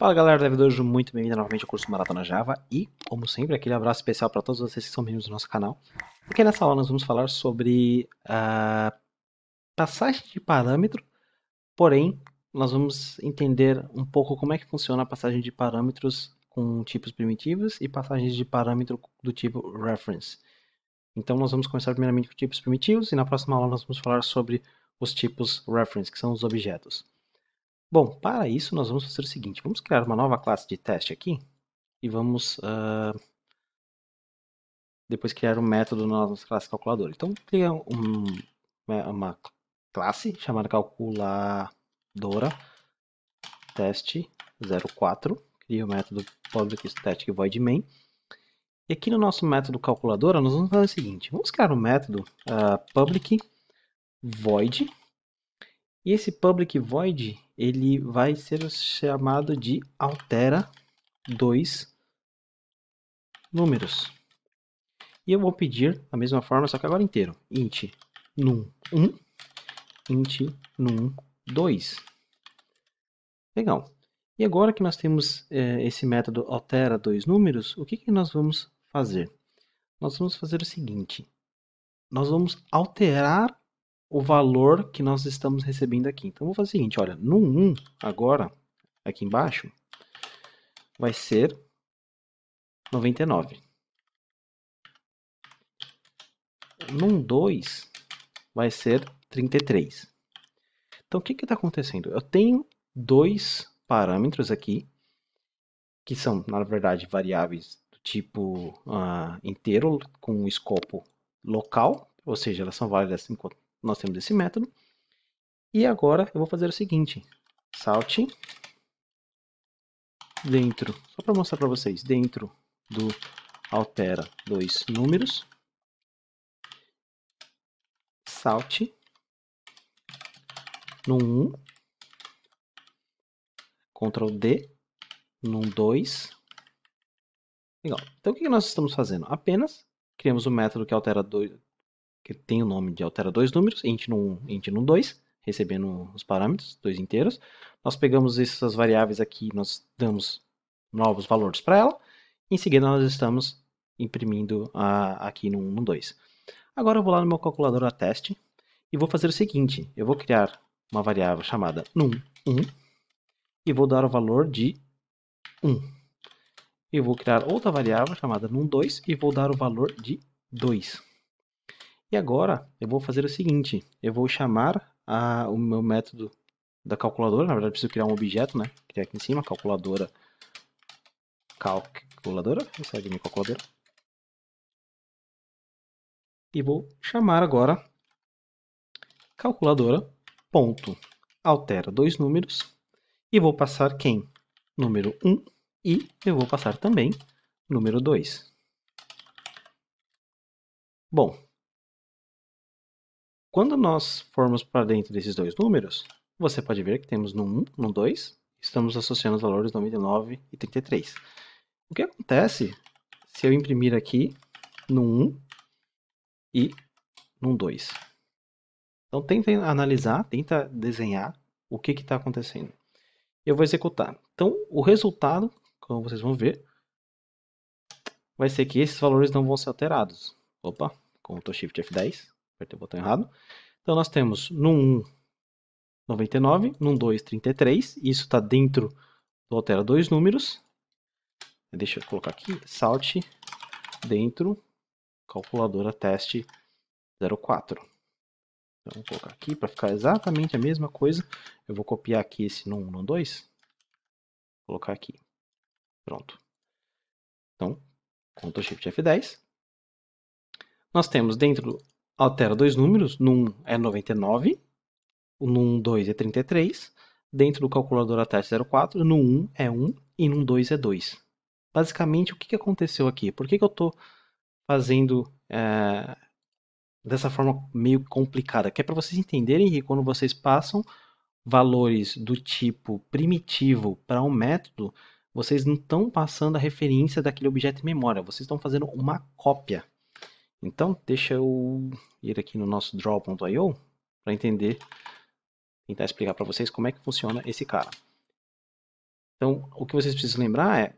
Fala galera devedores, dev muito bem-vindo novamente ao curso Maratona Java e, como sempre, aquele abraço especial para todos vocês que são membros do nosso canal, porque nessa aula nós vamos falar sobre a ah, passagem de parâmetro, porém, nós vamos entender um pouco como é que funciona a passagem de parâmetros com tipos primitivos e passagens de parâmetro do tipo reference. Então nós vamos começar primeiramente com tipos primitivos e na próxima aula nós vamos falar sobre os tipos reference, que são os objetos. Bom, para isso nós vamos fazer o seguinte, vamos criar uma nova classe de teste aqui e vamos uh, depois criar um método na nossa classe calculadora. Então, cria um, né, uma classe chamada calculadora teste 04, cria o método public static void main. E aqui no nosso método calculadora, nós vamos fazer o seguinte, vamos criar um método uh, public void, e esse public void ele vai ser chamado de altera dois números. E eu vou pedir da mesma forma, só que agora inteiro. int num 1, int num 2. Legal. E agora que nós temos eh, esse método altera dois números, o que, que nós vamos fazer? Nós vamos fazer o seguinte. Nós vamos alterar o valor que nós estamos recebendo aqui. Então, vou fazer o seguinte, olha, no 1, agora, aqui embaixo, vai ser 99. No 2, vai ser 33. Então, o que está acontecendo? Eu tenho dois parâmetros aqui, que são, na verdade, variáveis do tipo uh, inteiro, com escopo local, ou seja, elas são válidas enquanto nós temos esse método. E agora eu vou fazer o seguinte, salt dentro, só para mostrar para vocês, dentro do altera dois números, salt no 1, Ctrl D, no 2. Legal. Então o que nós estamos fazendo? Apenas criamos o um método que altera dois, que tem o nome de altera dois números, int num, int num 2, recebendo os parâmetros, dois inteiros. Nós pegamos essas variáveis aqui, nós damos novos valores para ela. Em seguida, nós estamos imprimindo a, aqui num, num 2. Agora eu vou lá no meu calculador a teste e vou fazer o seguinte. Eu vou criar uma variável chamada num1 e vou dar o valor de 1. Eu vou criar outra variável chamada num2 e vou dar o valor de 2. E agora eu vou fazer o seguinte, eu vou chamar a, o meu método da calculadora, na verdade preciso criar um objeto, né? Criar aqui em cima, calculadora, calculadora, segue é minha calculadora. E vou chamar agora calculadora ponto altera dois números e vou passar quem? Número 1 e eu vou passar também número 2. Bom, quando nós formos para dentro desses dois números, você pode ver que temos no 1, no 2, estamos associando os valores 99 e 33. O que acontece se eu imprimir aqui no 1 e no 2? Então tenta analisar, tenta desenhar o que está acontecendo. Eu vou executar. Então o resultado, como vocês vão ver, vai ser que esses valores não vão ser alterados. Opa, Ctrl Shift F10, Apertei o botão errado. Então nós temos no 1, 99, no 2, 33. Isso está dentro do altera dois números. Deixa eu colocar aqui, salt dentro calculadora teste 04. Então, vou colocar aqui para ficar exatamente a mesma coisa. Eu vou copiar aqui esse no 1, no 2. Colocar aqui. Pronto. Então, Ctrl Shift F10. Nós temos dentro altera dois números, num é 99, num 2 é 33, dentro do calculador até 04, no 1 é 1 e no 2 é 2. Basicamente, o que aconteceu aqui? Por que, que eu estou fazendo é, dessa forma meio complicada? Que é para vocês entenderem que quando vocês passam valores do tipo primitivo para um método, vocês não estão passando a referência daquele objeto em memória, vocês estão fazendo uma cópia. Então, deixa eu ir aqui no nosso draw.io para entender, tentar explicar para vocês como é que funciona esse cara. Então, o que vocês precisam lembrar é,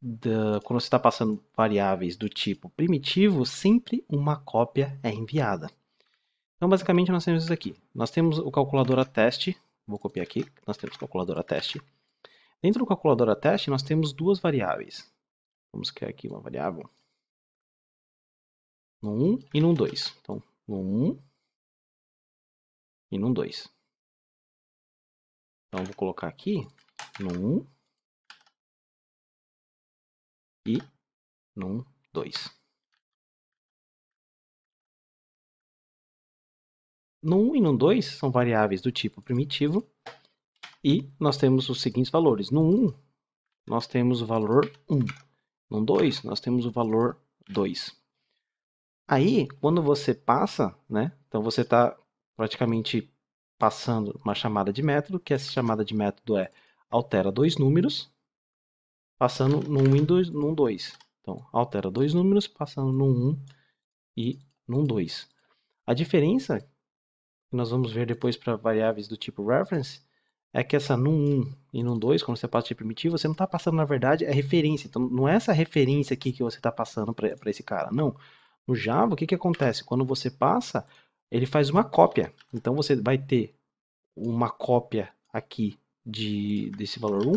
da, quando você está passando variáveis do tipo primitivo, sempre uma cópia é enviada. Então, basicamente, nós temos isso aqui. Nós temos o calculadora teste, vou copiar aqui, nós temos calculadora teste. Dentro do calculadora teste, nós temos duas variáveis. Vamos criar aqui uma variável no 1 e no 2. Então, no 1 e no 2. Então, vou colocar aqui no 1 e no 2. No 1 e no 2 são variáveis do tipo primitivo e nós temos os seguintes valores. No 1, nós temos o valor 1. No 2, nós temos o valor 2. Aí, quando você passa, né? Então você está praticamente passando uma chamada de método, que essa chamada de método é altera dois números, passando no 1 e 2, num 2. Então, altera dois números, passando no 1 e num 2. A diferença que nós vamos ver depois para variáveis do tipo reference é que essa num 1 e num 2, quando você passa de primitivo, você não está passando, na verdade, a é referência. Então, não é essa referência aqui que você está passando para esse cara, não. Não no Java, o que, que acontece? Quando você passa, ele faz uma cópia. Então você vai ter uma cópia aqui de, desse valor 1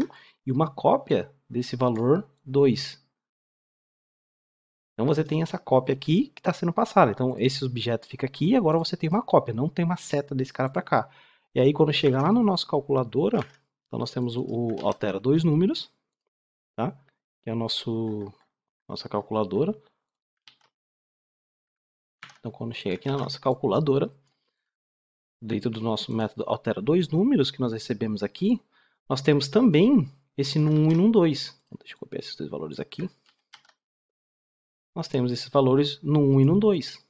e uma cópia desse valor 2. Então você tem essa cópia aqui que está sendo passada. Então esse objeto fica aqui e agora você tem uma cópia, não tem uma seta desse cara para cá. E aí quando chegar lá no nosso calculadora, então nós temos o, o altera dois números, tá? Que é a nosso nossa calculadora. Então, quando chega aqui na nossa calculadora, dentro do nosso método altera dois números que nós recebemos aqui, nós temos também esse num 1 e num 2. Então, deixa eu copiar esses dois valores aqui. Nós temos esses valores no 1 e no 2.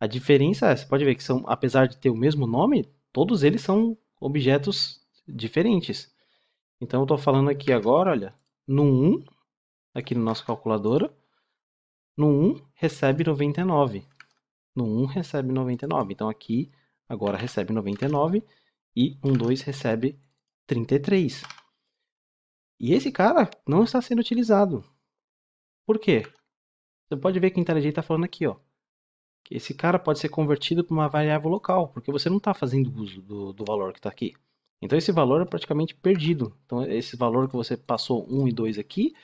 A diferença é, você pode ver que são, apesar de ter o mesmo nome, todos eles são objetos diferentes. Então eu estou falando aqui agora, olha, no 1, aqui na no nossa calculadora, no 1 recebe 99. No 1 recebe 99. Então aqui agora recebe 99 e 12 recebe 33. E esse cara não está sendo utilizado. Por quê? Você pode ver que o IntelliJ está falando aqui, ó, que esse cara pode ser convertido para uma variável local, porque você não está fazendo uso do, do valor que está aqui. Então esse valor é praticamente perdido. Então esse valor que você passou 1 e 2 aqui,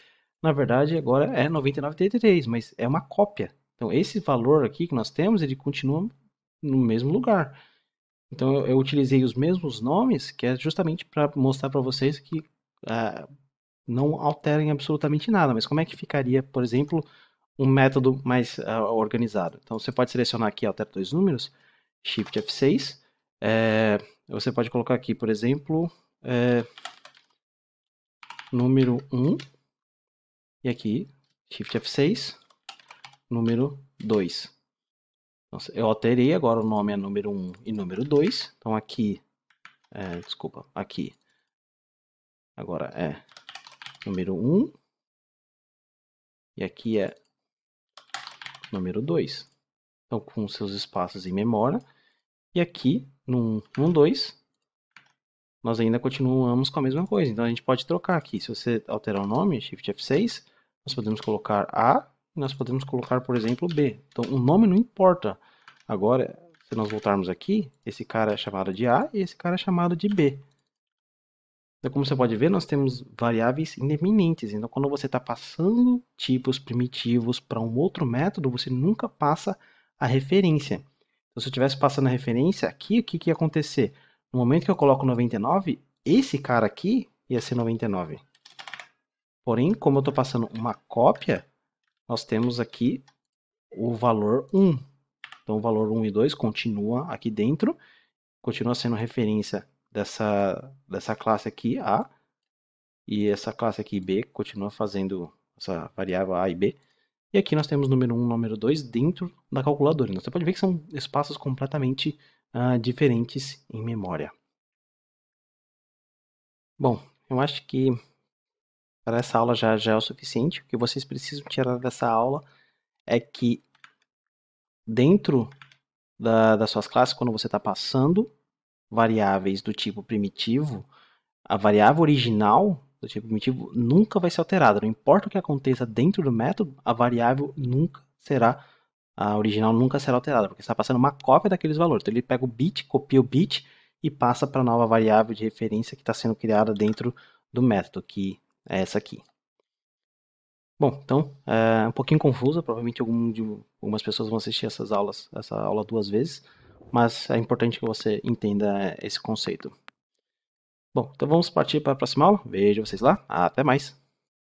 na verdade agora é 99,33, mas é uma cópia. Então, esse valor aqui que nós temos, ele continua no mesmo lugar. Então, eu, eu utilizei os mesmos nomes, que é justamente para mostrar para vocês que uh, não alterem absolutamente nada. Mas como é que ficaria, por exemplo, um método mais uh, organizado? Então, você pode selecionar aqui, alter dois números, Shift F6. É, eh, você pode colocar aqui, por exemplo, é, número 1. E aqui, Shift F6 número 2. Eu alterei agora o nome a número 1 um e número 2. Então aqui, é, desculpa, aqui. Agora é número 1. Um, e aqui é número 2. Então com seus espaços em memória. E aqui no 1, 2, nós ainda continuamos com a mesma coisa. Então a gente pode trocar aqui. Se você alterar o nome, Shift F6, nós podemos colocar A nós podemos colocar, por exemplo, B. Então, o nome não importa. Agora, se nós voltarmos aqui, esse cara é chamado de A e esse cara é chamado de B. Então, como você pode ver, nós temos variáveis indeterminantes. Então, quando você está passando tipos primitivos para um outro método, você nunca passa a referência. Então, se eu estivesse passando a referência aqui, o que, que ia acontecer? No momento que eu coloco 99, esse cara aqui ia ser 99. Porém, como eu estou passando uma cópia, nós temos aqui o valor 1. Então, o valor 1 e 2 continua aqui dentro, continua sendo referência dessa, dessa classe aqui, A, e essa classe aqui, B, continua fazendo essa variável A e B. E aqui nós temos número 1 e número 2 dentro da calculadora. Então, você pode ver que são espaços completamente uh, diferentes em memória. Bom, eu acho que para essa aula já, já é o suficiente. O que vocês precisam tirar dessa aula é que dentro da, das suas classes, quando você está passando variáveis do tipo primitivo, a variável original do tipo primitivo nunca vai ser alterada. Não importa o que aconteça dentro do método, a variável nunca será a original nunca será alterada, porque está passando uma cópia daqueles valores. Então ele pega o bit, copia o bit e passa para a nova variável de referência que está sendo criada dentro do método, que é essa aqui. Bom, então, é um pouquinho confusa, provavelmente algum de, algumas pessoas vão assistir essas aulas, essa aula duas vezes, mas é importante que você entenda esse conceito. Bom, então vamos partir para a próxima aula. Vejo vocês lá. Até mais!